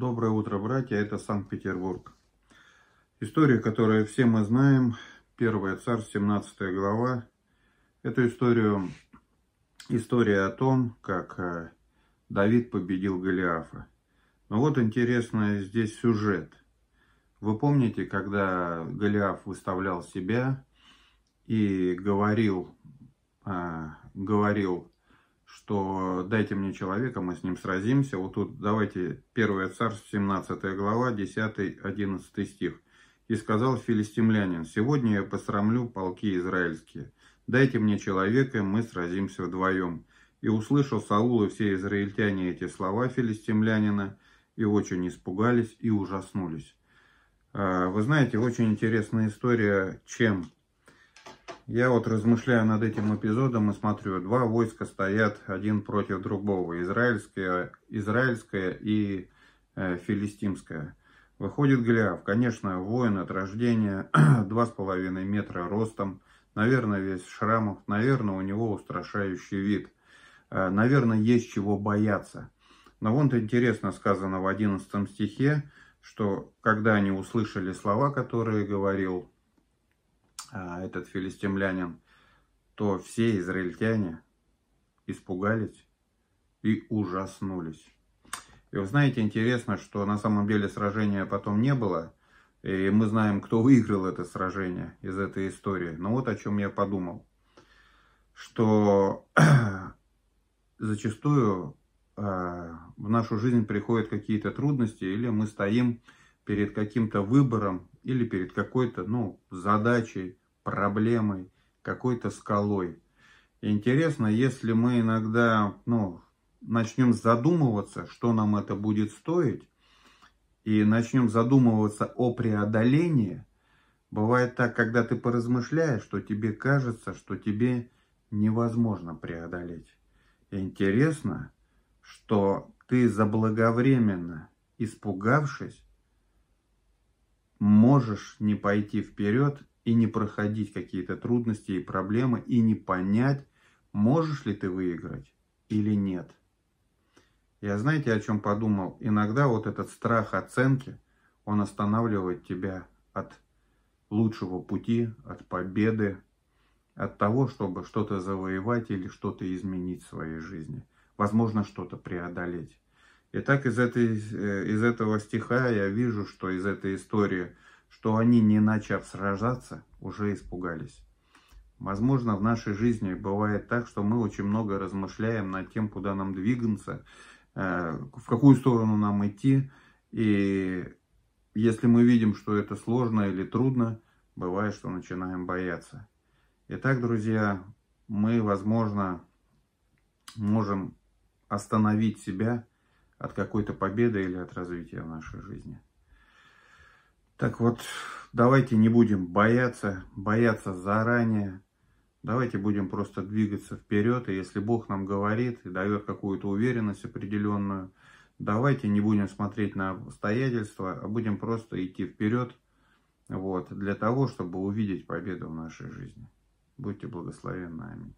Доброе утро, братья, это Санкт-Петербург. История, которую все мы знаем, Первая царь, 17 глава. Эту историю, история о том, как э, Давид победил Голиафа. Но вот интересный здесь сюжет. Вы помните, когда Голиаф выставлял себя и говорил, э, говорил что дайте мне человека, мы с ним сразимся. Вот тут давайте 1 Царств, 17 глава, 10-11 стих. И сказал филистимлянин, сегодня я посрамлю полки израильские. Дайте мне человека, и мы сразимся вдвоем. И услышал Саул и все израильтяне эти слова филистимлянина, и очень испугались и ужаснулись. А, вы знаете, очень интересная история, чем я вот размышляю над этим эпизодом и смотрю, два войска стоят один против другого, израильское, израильское и э, филистимское. Выходит Голиаф, конечно, воин от рождения, два с половиной метра ростом, наверное, весь в шрамах, наверное, у него устрашающий вид, э, наверное, есть чего бояться. Но вон-то интересно сказано в одиннадцатом стихе, что когда они услышали слова, которые говорил а, этот филистимлянин, то все израильтяне испугались и ужаснулись. И вы знаете, интересно, что на самом деле сражения потом не было. И мы знаем, кто выиграл это сражение из этой истории. Но вот о чем я подумал. Что зачастую а, в нашу жизнь приходят какие-то трудности, или мы стоим перед каким-то выбором, или перед какой-то ну, задачей, проблемой, какой-то скалой. интересно, если мы иногда ну, начнем задумываться, что нам это будет стоить, и начнем задумываться о преодолении, бывает так, когда ты поразмышляешь, что тебе кажется, что тебе невозможно преодолеть. интересно, что ты заблаговременно, испугавшись, можешь не пойти вперед и не проходить какие-то трудности и проблемы, и не понять, можешь ли ты выиграть или нет. Я знаете, о чем подумал? Иногда вот этот страх оценки, он останавливает тебя от лучшего пути, от победы, от того, чтобы что-то завоевать или что-то изменить в своей жизни. Возможно, что-то преодолеть. Итак, из, этой, э, из этого стиха я вижу, что из этой истории – что они, не начав сражаться, уже испугались. Возможно, в нашей жизни бывает так, что мы очень много размышляем над тем, куда нам двигаться, э, в какую сторону нам идти. И если мы видим, что это сложно или трудно, бывает, что начинаем бояться. Итак, друзья, мы, возможно, можем остановить себя от какой-то победы или от развития в нашей жизни. Так вот, давайте не будем бояться, бояться заранее. Давайте будем просто двигаться вперед. И если Бог нам говорит и дает какую-то уверенность определенную, давайте не будем смотреть на обстоятельства, а будем просто идти вперед. Вот, для того, чтобы увидеть победу в нашей жизни. Будьте благословенны. Аминь.